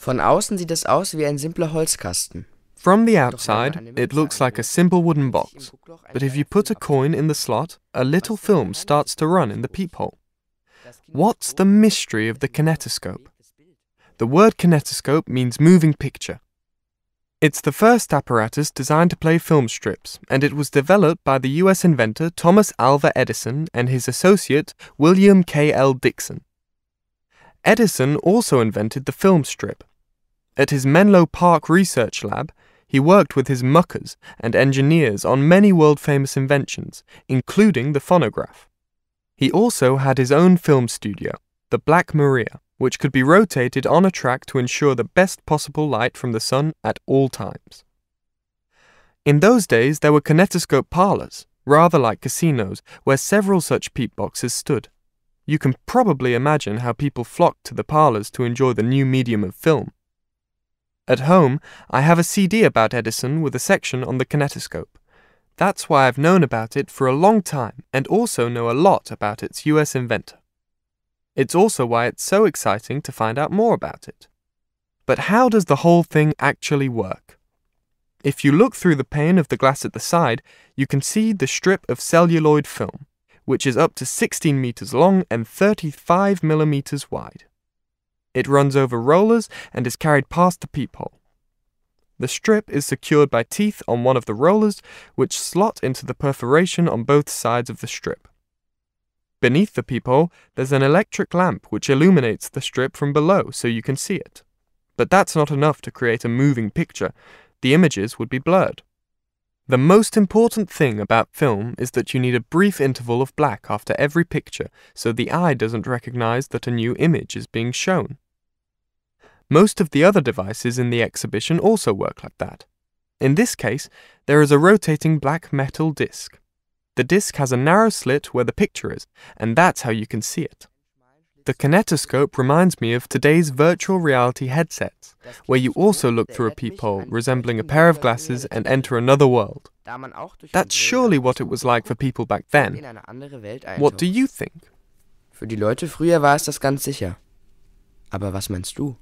Von außen sieht es aus wie ein simpler Holzkasten. From the outside, it looks like a simple wooden box, but if you put a coin in the slot, a little film starts to run in the peephole. What's the mystery of the kinetoscope? The word kinetoscope means moving picture. It's the first apparatus designed to play film strips, and it was developed by the US inventor Thomas Alva Edison and his associate William K. L. Dixon. Edison also invented the film strip, at his Menlo Park Research Lab, he worked with his muckers and engineers on many world famous inventions, including the phonograph. He also had his own film studio, the Black Maria, which could be rotated on a track to ensure the best possible light from the sun at all times. In those days, there were kinetoscope parlors, rather like casinos, where several such peep boxes stood. You can probably imagine how people flocked to the parlors to enjoy the new medium of film, at home, I have a CD about Edison with a section on the kinetoscope. That's why I've known about it for a long time and also know a lot about its US inventor. It's also why it's so exciting to find out more about it. But how does the whole thing actually work? If you look through the pane of the glass at the side, you can see the strip of celluloid film, which is up to 16 meters long and 35 millimeters wide. It runs over rollers and is carried past the peephole. The strip is secured by teeth on one of the rollers, which slot into the perforation on both sides of the strip. Beneath the peephole, there's an electric lamp which illuminates the strip from below so you can see it. But that's not enough to create a moving picture. The images would be blurred. The most important thing about film is that you need a brief interval of black after every picture so the eye doesn't recognize that a new image is being shown. Most of the other devices in the exhibition also work like that. In this case, there is a rotating black metal disc. The disc has a narrow slit where the picture is, and that's how you can see it. The kinetoscope reminds me of today's virtual reality headsets, where you also look through a peephole resembling a pair of glasses and enter another world. That's surely what it was like for people back then. What do you think? Für die Leute früher war es das ganz sicher. Aber was meinst du?